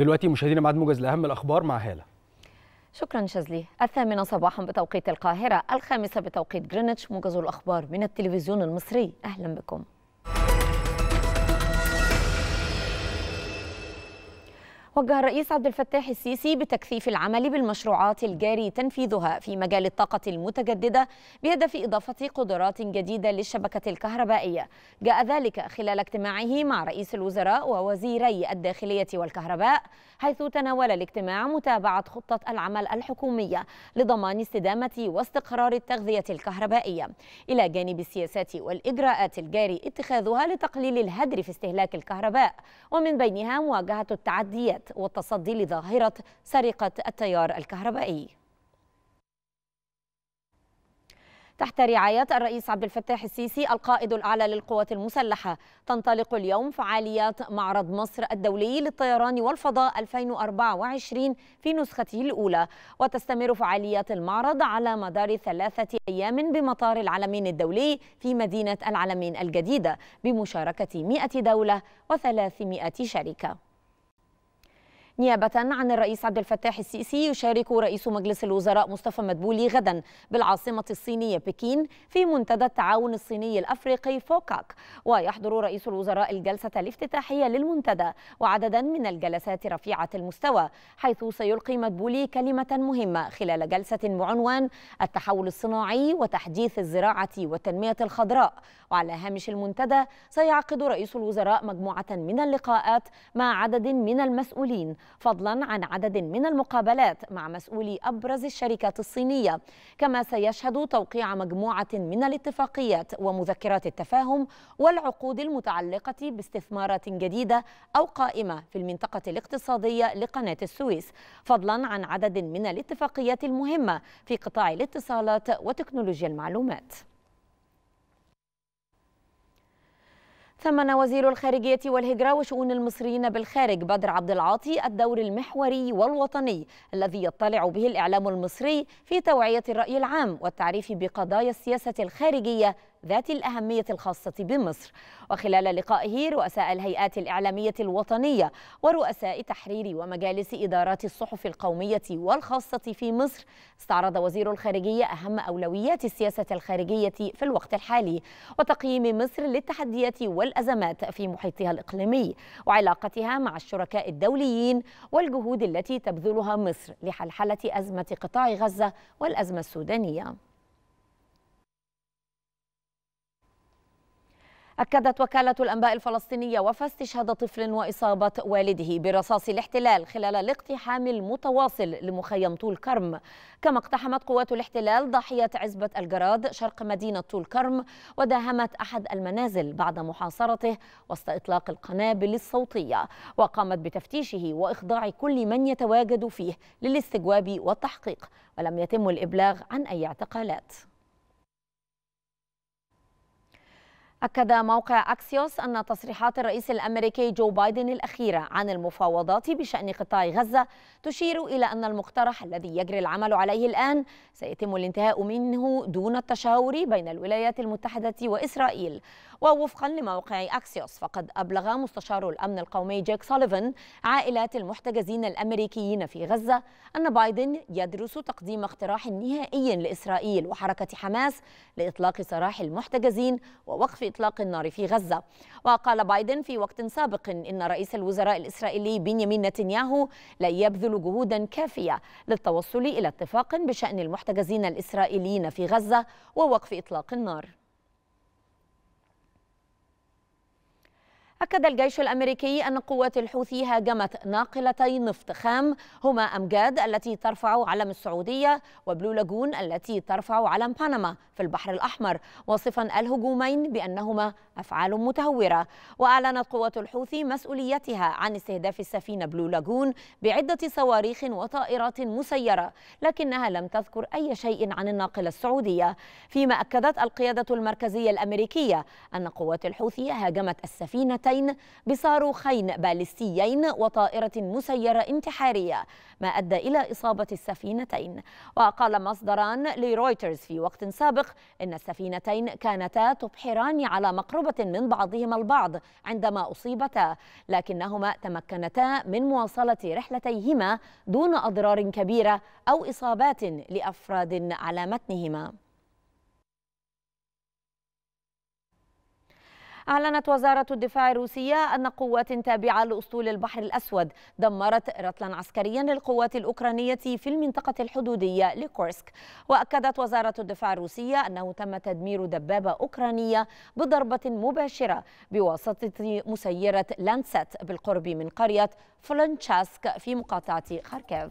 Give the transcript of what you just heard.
دلوقتي مشاهدينا بعد موجز لاهم الاخبار مع هاله شكرا شازلي الثامنة صباحا بتوقيت القاهرة الخامسة بتوقيت جرينتش موجز الأخبار من التلفزيون المصري أهلا بكم وجه الرئيس عبد الفتاح السيسي بتكثيف العمل بالمشروعات الجاري تنفيذها في مجال الطاقة المتجددة بهدف إضافة قدرات جديدة للشبكة الكهربائية جاء ذلك خلال اجتماعه مع رئيس الوزراء ووزيري الداخلية والكهرباء حيث تناول الاجتماع متابعة خطة العمل الحكومية لضمان استدامة واستقرار التغذية الكهربائية إلى جانب السياسات والإجراءات الجاري اتخاذها لتقليل الهدر في استهلاك الكهرباء ومن بينها مواجهة التعديات العمليات والتصدي لظاهرة سرقة التيار الكهربائي تحت رعاية الرئيس عبد الفتاح السيسي القائد الأعلى للقوات المسلحة تنطلق اليوم فعاليات معرض مصر الدولي للطيران والفضاء 2024 في نسخته الأولى وتستمر فعاليات المعرض على مدار ثلاثة أيام بمطار العلمين الدولي في مدينة العلمين الجديدة بمشاركة 100 دولة و300 شركة نيابة عن الرئيس عبد الفتاح السيسي يشارك رئيس مجلس الوزراء مصطفى مدبولي غدا بالعاصمة الصينية بكين في منتدى التعاون الصيني الأفريقي فوكاك ويحضر رئيس الوزراء الجلسة الافتتاحية للمنتدى وعددا من الجلسات رفيعة المستوى حيث سيلقي مدبولي كلمة مهمة خلال جلسة بعنوان التحول الصناعي وتحديث الزراعة والتنمية الخضراء وعلى هامش المنتدى سيعقد رئيس الوزراء مجموعة من اللقاءات مع عدد من المسؤولين فضلا عن عدد من المقابلات مع مسؤولي أبرز الشركات الصينية كما سيشهد توقيع مجموعة من الاتفاقيات ومذكرات التفاهم والعقود المتعلقة باستثمارات جديدة أو قائمة في المنطقة الاقتصادية لقناة السويس فضلا عن عدد من الاتفاقيات المهمة في قطاع الاتصالات وتكنولوجيا المعلومات ثمن وزير الخارجية والهجرة وشؤون المصريين بالخارج بدر عبد العاطي الدور المحوري والوطني الذي يطلع به الإعلام المصري في توعية الرأي العام والتعريف بقضايا السياسة الخارجية ذات الأهمية الخاصة بمصر وخلال لقائه رؤساء الهيئات الإعلامية الوطنية ورؤساء تحرير ومجالس إدارات الصحف القومية والخاصة في مصر استعرض وزير الخارجية أهم أولويات السياسة الخارجية في الوقت الحالي وتقييم مصر للتحديات والأزمات في محيطها الإقليمي وعلاقتها مع الشركاء الدوليين والجهود التي تبذلها مصر لحلحلة أزمة قطاع غزة والأزمة السودانية أكدت وكالة الأنباء الفلسطينية وفى استشهاد طفل وإصابة والده برصاص الاحتلال خلال الاقتحام المتواصل لمخيم طول كرم كما اقتحمت قوات الاحتلال ضاحية عزبة الجراد شرق مدينة طول كرم وداهمت أحد المنازل بعد محاصرته وسط إطلاق القنابل الصوتية وقامت بتفتيشه وإخضاع كل من يتواجد فيه للاستجواب والتحقيق ولم يتم الإبلاغ عن أي اعتقالات أكد موقع أكسيوس أن تصريحات الرئيس الأمريكي جو بايدن الأخيرة عن المفاوضات بشأن قطاع غزة تشير إلى أن المقترح الذي يجري العمل عليه الآن سيتم الانتهاء منه دون التشاور بين الولايات المتحدة وإسرائيل ووفقا لموقع أكسيوس فقد أبلغ مستشار الأمن القومي جيك سوليفان عائلات المحتجزين الأمريكيين في غزة أن بايدن يدرس تقديم اقتراح نهائي لإسرائيل وحركة حماس لإطلاق سراح المحتجزين ووقف إطلاق النار في غزة وقال بايدن في وقت سابق إن رئيس الوزراء الإسرائيلي بنيامين نتنياهو لا يبذل جهودا كافية للتوصل إلى اتفاق بشأن المحتجزين الإسرائيليين في غزة ووقف إطلاق النار أكد الجيش الأمريكي أن قوات الحوثي هاجمت ناقلتي نفط خام هما أمجاد التي ترفع علم السعودية وبلو لاجون التي ترفع علم بنما في البحر الأحمر وصفا الهجومين بأنهما أفعال متهورة وأعلنت قوات الحوثي مسؤوليتها عن استهداف السفينة بلو لاجون بعدة صواريخ وطائرات مسيرة لكنها لم تذكر أي شيء عن الناقلة السعودية فيما أكدت القيادة المركزية الأمريكية أن قوات الحوثي هاجمت السفينة قنبلتين بصاروخين باليستيين وطائرة مسيرة انتحارية ما أدى إلى إصابة السفينتين وقال مصدران لرويترز في وقت سابق إن السفينتين كانتا تبحران على مقربة من بعضهما البعض عندما أصيبتا لكنهما تمكنتا من مواصلة رحلتيهما دون أضرار كبيرة أو إصابات لأفراد على متنهما أعلنت وزارة الدفاع الروسية أن قوات تابعة لأسطول البحر الأسود دمرت رتلا عسكريا للقوات الأوكرانية في المنطقة الحدودية لكورسك وأكدت وزارة الدفاع الروسية أنه تم تدمير دبابة أوكرانية بضربة مباشرة بواسطة مسيرة لانسات بالقرب من قرية فلنشاسك في مقاطعة خاركيف